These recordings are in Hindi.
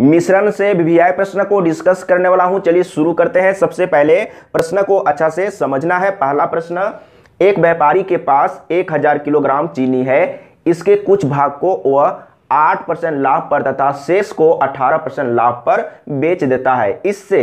मिश्रण से वीवीआई प्रश्न को डिस्कस करने वाला हूं चलिए शुरू करते हैं सबसे पहले प्रश्न को अच्छा से समझना है पहला प्रश्न एक व्यापारी के पास एक हजार किलोग्राम चीनी है इसके कुछ भाग को वह आठ परसेंट लाभ पर तथा शेष को अठारह परसेंट लाभ पर बेच देता है इससे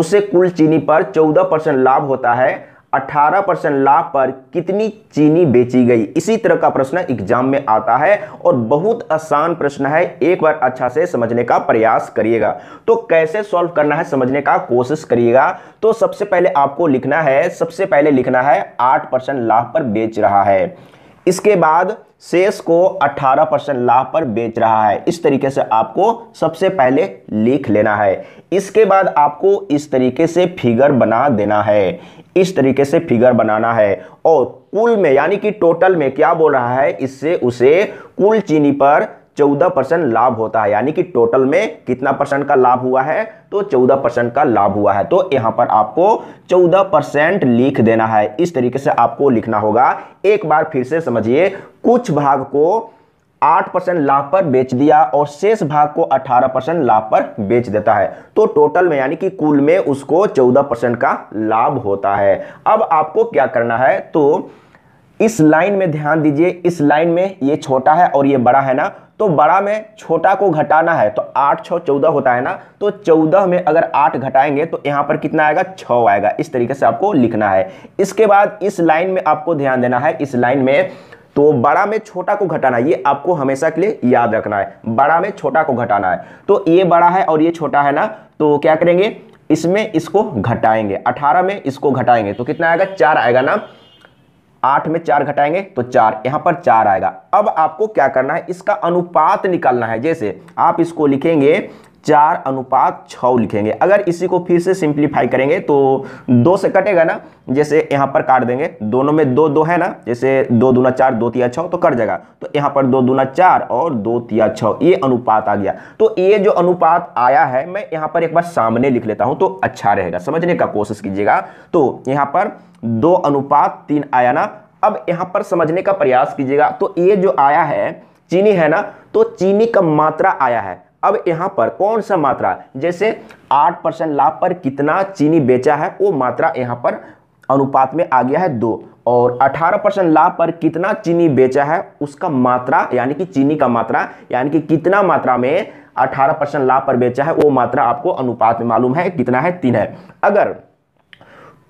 उसे कुल चीनी पर चौदह परसेंट लाभ होता है 18 परसेंट लाभ पर कितनी चीनी बेची गई इसी तरह का प्रश्न एग्जाम में आता है और बहुत आसान प्रश्न है एक बार अच्छा से समझने का प्रयास करिएगा तो कैसे सॉल्व करना है समझने का कोशिश करिएगा तो सबसे पहले आपको लिखना है सबसे पहले लिखना है आठ परसेंट लाभ पर बेच रहा है इसके बाद शेष को 18 परसेंट लाभ पर बेच रहा है इस तरीके से आपको सबसे पहले लिख लेना है इसके बाद आपको इस तरीके से फिगर बना देना है इस तरीके से फिगर बनाना है और कुल में यानी कि टोटल में क्या बोल रहा है इससे उसे कुल चीनी पर चौदह परसेंट लाभ होता है यानी कि टोटल में कितना परसेंट का लाभ हुआ है तो चौदह परसेंट का लाभ हुआ है तो यहां पर आपको चौदह परसेंट लिख देना है इस तरीके से आपको लिखना होगा एक बार फिर से समझिए कुछ भाग को आठ परसेंट लाभ पर बेच दिया और शेष भाग को अठारह परसेंट लाभ पर बेच देता है तो टोटल में यानी कि कुल में उसको चौदह परसेंट का लाभ होता है अब आपको क्या करना है तो इस लाइन में ध्यान दीजिए इस लाइन में ये छोटा है और ये बड़ा है ना तो बड़ा में छोटा को घटाना है तो आठ छः चौदह होता है ना तो चौदह में अगर आठ घटाएंगे तो यहाँ पर कितना आएगा छ आएगा इस तरीके से आपको लिखना है इसके बाद इस लाइन में आपको ध्यान देना है इस लाइन में तो बड़ा में छोटा को घटाना ये आपको हमेशा के लिए याद रखना है बड़ा में छोटा को घटाना है तो ये बड़ा है और ये छोटा है ना तो क्या करेंगे इसमें इसको घटाएंगे अठारह में इसको घटाएंगे तो कितना आएगा चार आएगा ना आठ में चार घटाएंगे तो चार यहां पर चार आएगा अब आपको क्या करना है इसका अनुपात निकालना है जैसे आप इसको लिखेंगे चार अनुपात छ लिखेंगे अगर इसी को फिर से सिंप्लीफाई करेंगे तो दो से कटेगा ना जैसे यहाँ पर काट देंगे दोनों में दो दो है ना जैसे दो दूना चार दो तिया छः तो कट जाएगा तो यहाँ पर दो दूना चार और दो तिया छः ये अनुपात आ गया तो ये जो अनुपात आया है मैं यहाँ पर एक बार सामने लिख लेता हूँ तो अच्छा रहेगा समझने का कोशिश कीजिएगा तो यहाँ पर दो अनुपात तीन आया ना अब यहाँ पर समझने का प्रयास कीजिएगा तो ये जो आया है चीनी है ना तो चीनी का मात्रा आया है अब यहाँ पर कौन सा मात्रा जैसे आठ परसेंट लाभ पर कितना चीनी बेचा है वो मात्रा यहाँ पर अनुपात में आ गया है दो और 18 परसेंट लाभ पर कितना चीनी बेचा है उसका मात्रा यानी कि चीनी का मात्रा यानी कि कितना मात्रा में 18 परसेंट लाभ पर बेचा है वो मात्रा आपको अनुपात में मालूम है कितना है तीन है अगर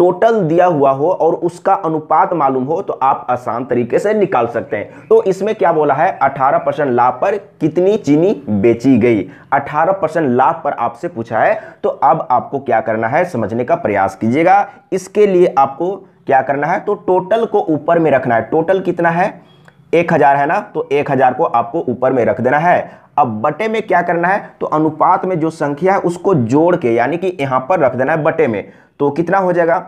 टोटल दिया हुआ हो और उसका अनुपात मालूम हो तो आप आसान तरीके से निकाल सकते हैं तो इसमें क्या बोला है 18 परसेंट लाभ पर कितनी चीनी बेची गई 18 परसेंट लाभ पर आपसे पूछा है तो अब आपको क्या करना है समझने का प्रयास कीजिएगा इसके लिए आपको क्या करना है तो टोटल को ऊपर में रखना है टोटल कितना है एक हजार है ना तो एक हजार को आपको ऊपर में रख देना है अब बटे में क्या करना है तो अनुपात में जो संख्या है उसको जोड़ के यानी कि यहां पर रख देना है बटे में तो कितना हो जाएगा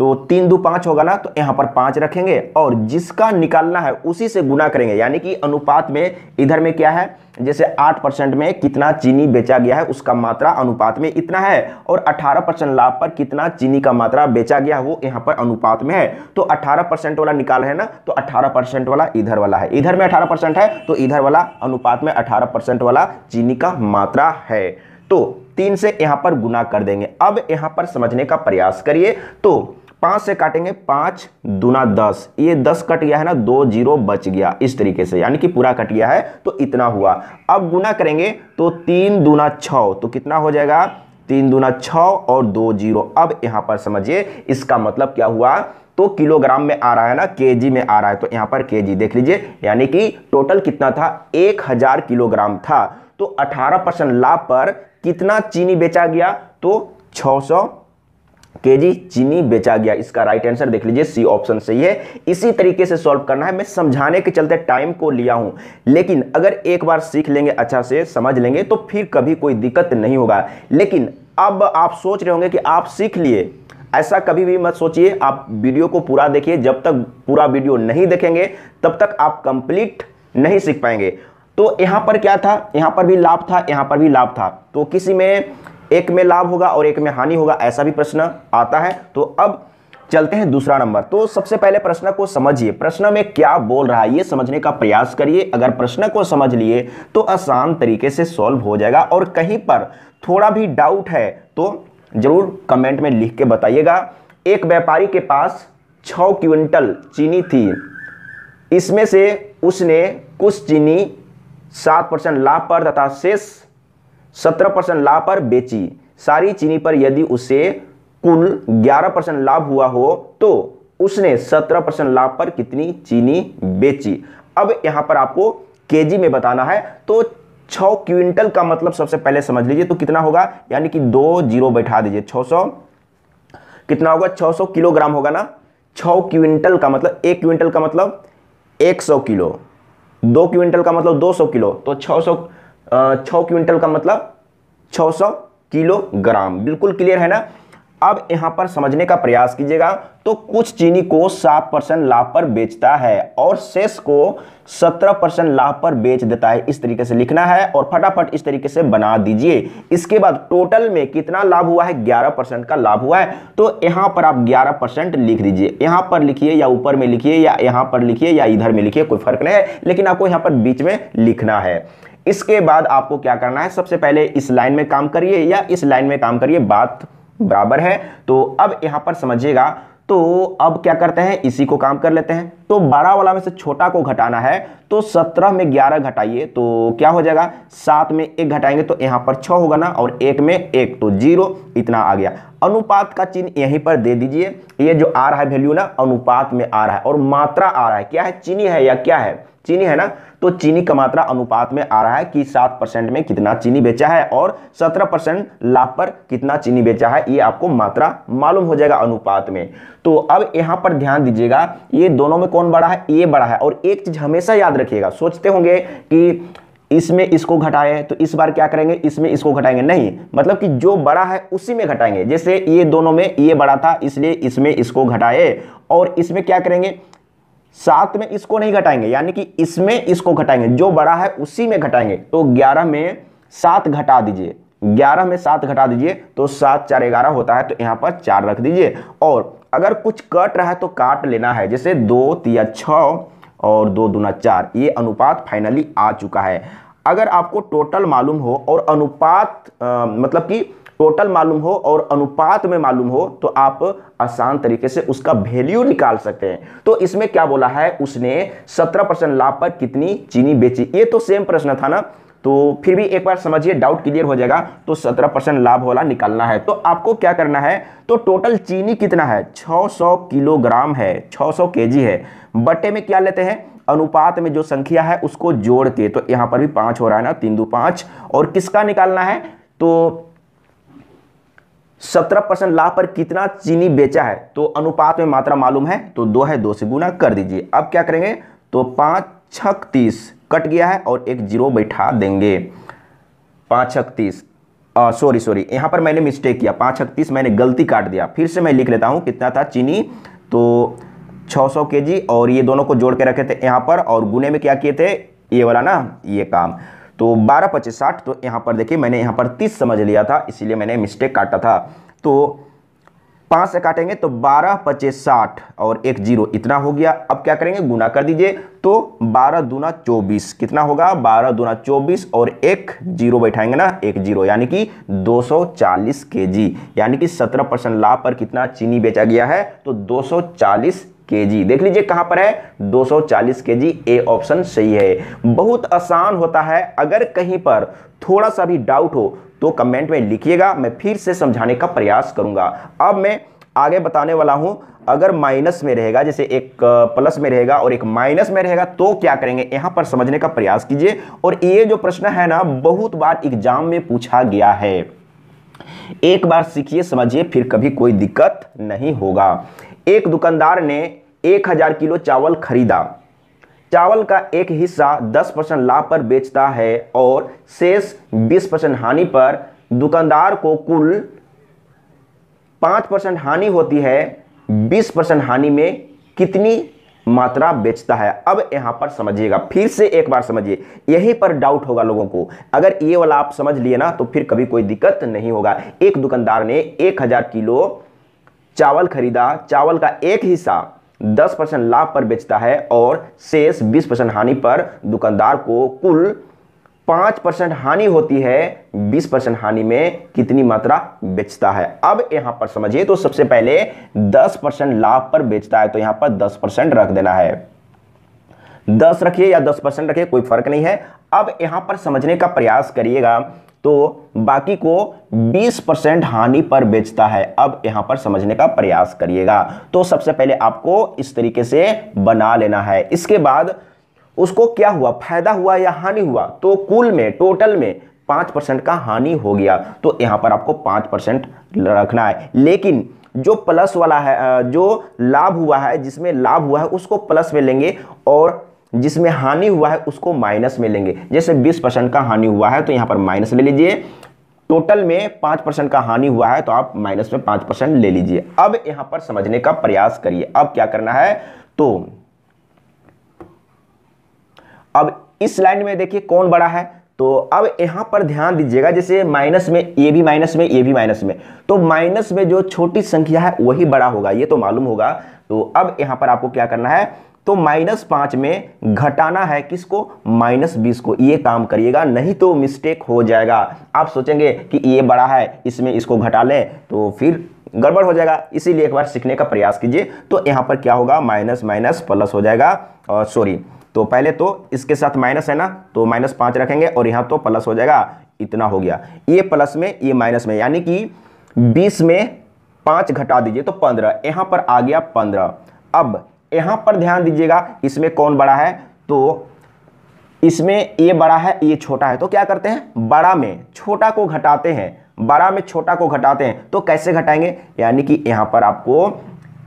तो तीन दो पांच होगा ना तो यहां पर पांच रखेंगे और जिसका निकालना है उसी से गुना करेंगे यानी कि अनुपात में इधर में क्या है जैसे आठ परसेंट में कितना चीनी बेचा गया है उसका मात्रा अनुपात में इतना है और अठारह परसेंट लाभ पर कितना चीनी का मात्रा बेचा गया है वो यहां पर अनुपात में है तो अठारह परसेंट वाला निकाल है ना तो अठारह परसेंट वाला इधर वाला है इधर में अठारह परसेंट है तो इधर वाला अनुपात में अठारह परसेंट वाला चीनी का मात्रा है तो तीन से यहाँ पर गुना कर देंगे अब यहाँ पर समझने का प्रयास करिए तो पांच से काटेंगे पांच दुना दस ये दस कट गया है ना दो जीरो बच गया इस तरीके से यानी कि पूरा कट गया है तो इतना हुआ अब गुना करेंगे तो तीन दुना छ तो कितना हो जाएगा तीन दुना छ और दो जीरो अब यहां पर समझिए इसका मतलब क्या हुआ तो किलोग्राम में आ रहा है ना केजी में आ रहा है तो यहां पर केजी देख लीजिए यानी कि टोटल कितना था एक हजार किलोग्राम था तो अठारह परसेंट लाभ पर कितना चीनी बेचा गया तो सौ केजी चीनी बेचा गया इसका राइट आंसर देख लीजिए सी ऑप्शन सही है इसी तरीके से सॉल्व करना है मैं समझाने के चलते टाइम को लिया हूं लेकिन अगर एक बार सीख लेंगे अच्छा से समझ लेंगे तो फिर कभी कोई दिक्कत नहीं होगा लेकिन अब आप सोच रहे होंगे कि आप सीख लिए ऐसा कभी भी मत सोचिए आप वीडियो को पूरा देखिए जब तक पूरा वीडियो नहीं देखेंगे तब तक आप कंप्लीट नहीं सीख पाएंगे तो यहाँ पर क्या था यहाँ पर भी लाभ था यहाँ पर भी लाभ था तो किसी में एक में लाभ होगा और एक में हानि होगा ऐसा भी प्रश्न आता है तो अब चलते हैं दूसरा नंबर तो सबसे पहले प्रश्न को समझिए प्रश्न में क्या बोल रहा है ये समझने का प्रयास करिए अगर प्रश्न को समझ लिए तो आसान तरीके से सॉल्व हो जाएगा और कहीं पर थोड़ा भी डाउट है तो जरूर कमेंट में लिख के बताइएगा एक व्यापारी के पास छ क्विंटल चीनी थी इसमें से उसने कुछ चीनी सात परसेंट लाभ पर तथा शेष सत्रह परसेंट लाभ पर बेची सारी चीनी पर यदि उसे कुल ग्यारह परसेंट लाभ हुआ हो तो उसने सत्रह परसेंट लाभ पर कितनी चीनी बेची अब यहां पर आपको केजी में बताना है तो छः क्विंटल का मतलब सबसे पहले समझ लीजिए तो कितना होगा यानी कि दो जीरो बैठा दीजिए 600 कितना होगा 600 किलोग्राम होगा ना छः क्विंटल का मतलब एक क्विंटल का मतलब 100 किलो दो क्विंटल का मतलब 200 किलो तो 600 छ क्विंटल का मतलब 600 किलोग्राम बिल्कुल क्लियर है ना अब यहां पर समझने का प्रयास कीजिएगा तो कुछ चीनी को सात परसेंट लाभ पर बेचता है और शेष को सत्रह परसेंट लाभ पर बेच देता है इस तरीके से लिखना है और फटाफट इस तरीके से बना दीजिए इसके बाद टोटल में कितना लाभ हुआ है ग्यारह परसेंट का लाभ हुआ है तो यहां पर आप ग्यारह परसेंट लिख दीजिए यहां पर लिखिए या ऊपर में लिखिए या यहां पर लिखिए या इधर में लिखिए कोई फर्क नहीं है लेकिन आपको यहां पर बीच में लिखना है इसके बाद आपको क्या करना है सबसे पहले इस लाइन में काम करिए या इस लाइन में काम करिए बात बराबर है तो अब यहां पर समझिएगा तो अब क्या करते हैं इसी को काम कर लेते हैं तो 12 वाला में से छोटा को घटाना है तो 17 में 11 घटाइए तो क्या हो जाएगा सात में एक घटाएंगे तो यहां पर छ होगा ना और एक में एक तो जीरो इतना आ गया अनुपात का चिन्ह यहीं पर दे दीजिए ये जो आ रहा है वैल्यू ना अनुपात में आ रहा है और मात्रा आ रहा है क्या है चीनी है या क्या है चीनी है ना तो चीनी का मात्रा अनुपात में आ रहा है कि सात परसेंट में कितना चीनी बेचा है और सत्रह परसेंट लाभ पर कितना चीनी बेचा है ये आपको मात्रा मालूम हो जाएगा अनुपात में तो अब यहां पर ध्यान दीजिएगा ये दोनों में कौन बड़ा है ये बड़ा है और एक चीज हमेशा याद रखिएगा सोचते होंगे कि इसमें इसको घटाए तो इस बार क्या करेंगे इसमें इसको घटाएंगे नहीं मतलब कि जो बड़ा है उसी में घटाएंगे जैसे ये दोनों में ये बड़ा था इसलिए इसमें इसको घटाए और इसमें क्या करेंगे सात में इसको नहीं घटाएंगे यानी कि इसमें इसको घटाएंगे जो बड़ा है उसी में घटाएंगे तो ग्यारह में सात घटा दीजिए ग्यारह में सात घटा दीजिए तो सात चार ग्यारह होता है तो यहाँ पर चार रख दीजिए और अगर कुछ कट रहा है तो काट लेना है जैसे दो या छः और दो दुना चार ये अनुपात फाइनली आ चुका है अगर आपको टोटल मालूम हो और अनुपात आ, मतलब कि टोटल मालूम हो और अनुपात में मालूम हो तो आप आसान तरीके से उसका वैल्यू निकाल सकते हैं तो इसमें क्या बोला है उसने 17 परसेंट लाभ पर कितनी चीनी बेची ये तो सेम प्रश्न था ना तो फिर भी एक बार समझिए डाउट क्लियर हो जाएगा तो सत्रह परसेंट लाभ वाला निकालना है तो आपको क्या करना है तो टोटल चीनी कितना है 600 किलोग्राम है 600 केजी है बट्टे में क्या लेते हैं अनुपात में जो संख्या है उसको जोड़ के तो यहाँ पर भी पाँच हो रहा है ना तीन दो पाँच और किसका निकालना है तो सत्रह परसेंट लाभ पर कितना चीनी बेचा है तो अनुपात में मात्रा मालूम है तो दो है दो से गुना कर दीजिए अब क्या करेंगे तो पाँच छक तीस कट गया है और एक जीरो बैठा देंगे पाँच छत्तीस सॉरी सॉरी यहाँ पर मैंने मिस्टेक किया पाँच छत्तीस मैंने गलती काट दिया फिर से मैं लिख लेता हूँ कितना था चीनी तो 600 केजी और ये दोनों को जोड़ के रखे थे यहाँ पर और गुने में क्या किए थे ये वाला ना ये काम तो बारह पच्चीस साठ तो यहाँ पर देखिए मैंने यहाँ पर तीस समझ लिया था इसीलिए मैंने मिस्टेक काटा था तो पांच से काटेंगे तो बारह पचे साठ और एक जीरो इतना हो गया अब क्या करेंगे गुना कर दीजिए तो बारह दूना चौबीस कितना होगा बारह दूना चौबीस और एक जीरो बैठाएंगे ना एक जीरो यानी कि दो सौ के जी यानी कि सत्रह परसेंट लाभ पर कितना चीनी बेचा गया है तो दो चालीस केजी देख लीजिए कहां पर है 240 केजी ए ऑप्शन सही है बहुत आसान होता है अगर कहीं पर थोड़ा सा भी डाउट हो तो कमेंट में लिखिएगा मैं फिर से समझाने का प्रयास करूंगा अब मैं आगे बताने वाला हूं अगर माइनस में रहेगा जैसे एक प्लस में रहेगा और एक माइनस में रहेगा तो क्या करेंगे यहां पर समझने का प्रयास कीजिए और ये जो प्रश्न है ना बहुत बार एग्जाम में पूछा गया है एक बार सीखिए समझिए फिर कभी कोई दिक्कत नहीं होगा एक दुकानदार ने एक हजार किलो चावल खरीदा चावल का एक हिस्सा दस परसेंट लाभ पर बेचता है और शेष बीस परसेंट हानि पर दुकानदार को कुल पाँच परसेंट हानि होती है बीस परसेंट हानि में कितनी मात्रा बेचता है अब यहां पर समझिएगा फिर से एक बार समझिए यहीं पर डाउट होगा लोगों को अगर ये वाला आप समझ लिए ना तो फिर कभी कोई दिक्कत नहीं होगा एक दुकानदार ने एक हज़ार किलो चावल खरीदा चावल का एक हिस्सा 10 परसेंट लाभ पर बेचता है और शेष 20 परसेंट हानि पर दुकानदार को कुल 5 परसेंट हानि होती है 20 परसेंट हानि में कितनी मात्रा बेचता है अब यहां पर समझिए तो सबसे पहले 10 परसेंट लाभ पर बेचता है तो यहां पर 10 परसेंट रख देना है 10 रखिए या 10 परसेंट रखिए कोई फर्क नहीं है अब यहां पर समझने का प्रयास करिएगा तो बाकी को 20 परसेंट हानि पर बेचता है अब यहाँ पर समझने का प्रयास करिएगा तो सबसे पहले आपको इस तरीके से बना लेना है इसके बाद उसको क्या हुआ फायदा हुआ या हानि हुआ तो कुल में टोटल में पांच परसेंट का हानि हो गया तो यहां पर आपको पांच परसेंट रखना है लेकिन जो प्लस वाला है जो लाभ हुआ है जिसमें लाभ हुआ है उसको प्लस में लेंगे और जिसमें हानि हुआ है उसको माइनस में लेंगे जैसे 20 परसेंट का हानि हुआ है तो यहाँ पर माइनस ले लीजिए टोटल में पाँच परसेंट का हानि हुआ है तो आप माइनस में पाँच परसेंट ले लीजिए अब यहाँ पर समझने का प्रयास करिए अब क्या करना है तो अब इस लाइन में देखिए कौन बड़ा है तो अब यहां पर ध्यान दीजिएगा जैसे माइनस में ये भी माइनस में ये भी माइनस में तो माइनस में जो छोटी संख्या है वही बड़ा होगा ये तो मालूम होगा तो अब यहाँ पर आपको क्या करना है तो माइनस पांच में घटाना है किसको माइनस बीस को ये काम करिएगा नहीं तो मिस्टेक हो जाएगा आप सोचेंगे कि ये बड़ा है इसमें इसको घटा लें तो फिर गड़बड़ हो जाएगा इसीलिए एक बार सीखने का प्रयास कीजिए तो यहां पर क्या होगा माइनस माइनस प्लस हो जाएगा और सॉरी तो पहले तो इसके साथ माइनस है ना तो माइनस पांच रखेंगे और यहां तो प्लस हो जाएगा इतना हो गया ये प्लस में ये माइनस में यानी कि बीस में पांच घटा दीजिए तो पंद्रह यहां पर आ गया पंद्रह अब यहां पर ध्यान दीजिएगा इसमें कौन बड़ा है तो इसमें ये बड़ा है ये छोटा है तो क्या करते हैं बड़ा में छोटा को घटाते हैं बड़ा में छोटा को घटाते हैं तो कैसे घटाएंगे यानी कि यहां पर आपको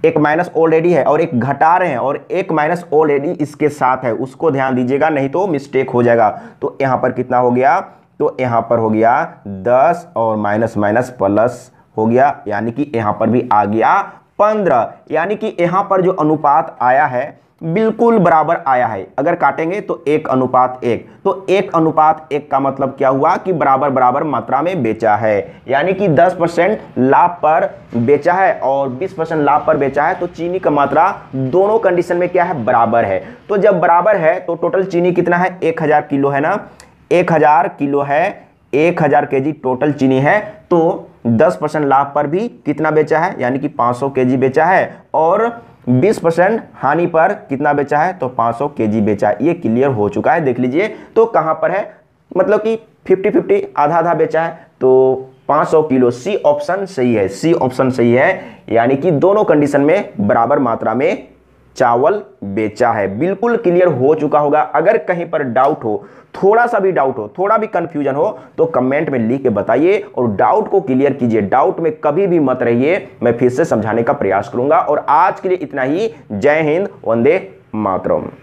एक माइनस ऑलरेडी है और एक घटा रहे हैं और एक माइनस ऑलरेडी इसके साथ है उसको ध्यान दीजिएगा नहीं तो मिस्टेक हो जाएगा तो यहाँ पर कितना हो गया तो यहाँ पर हो गया दस और माइनस माइनस प्लस हो गया यानी कि यहाँ पर भी आ गया पंद्रह यानी कि यहाँ पर जो अनुपात आया है बिल्कुल बराबर आया है अगर काटेंगे तो एक अनुपात एक तो एक अनुपात एक का मतलब क्या हुआ कि बराबर बराबर मात्रा में बेचा है यानी कि 10 परसेंट लाभ पर बेचा है और 20 परसेंट लाभ पर बेचा है तो चीनी का मात्रा दोनों कंडीशन में क्या है बराबर है तो जब बराबर है तो टोटल चीनी कितना है एक हज़ार किलो है ना एक हज़ार किलो है एक हज़ार के टोटल चीनी है तो 10 परसेंट लाभ पर भी कितना बेचा है यानी कि 500 जी बेचा है और बीस परसेंट हानि पर कितना बेचा है तो 500 सौ के बेचा है ये क्लियर हो चुका है देख लीजिए तो कहाँ पर है मतलब कि 50 50 आधा आधा बेचा है तो 500 किलो सी ऑप्शन सही है सी ऑप्शन सही है यानी कि दोनों कंडीशन में बराबर मात्रा में चावल बेचा है बिल्कुल क्लियर हो चुका होगा अगर कहीं पर डाउट हो थोड़ा सा भी डाउट हो थोड़ा भी कंफ्यूजन हो तो कमेंट में लिख के बताइए और डाउट को क्लियर कीजिए डाउट में कभी भी मत रहिए मैं फिर से समझाने का प्रयास करूंगा और आज के लिए इतना ही जय हिंद वंदे मातरम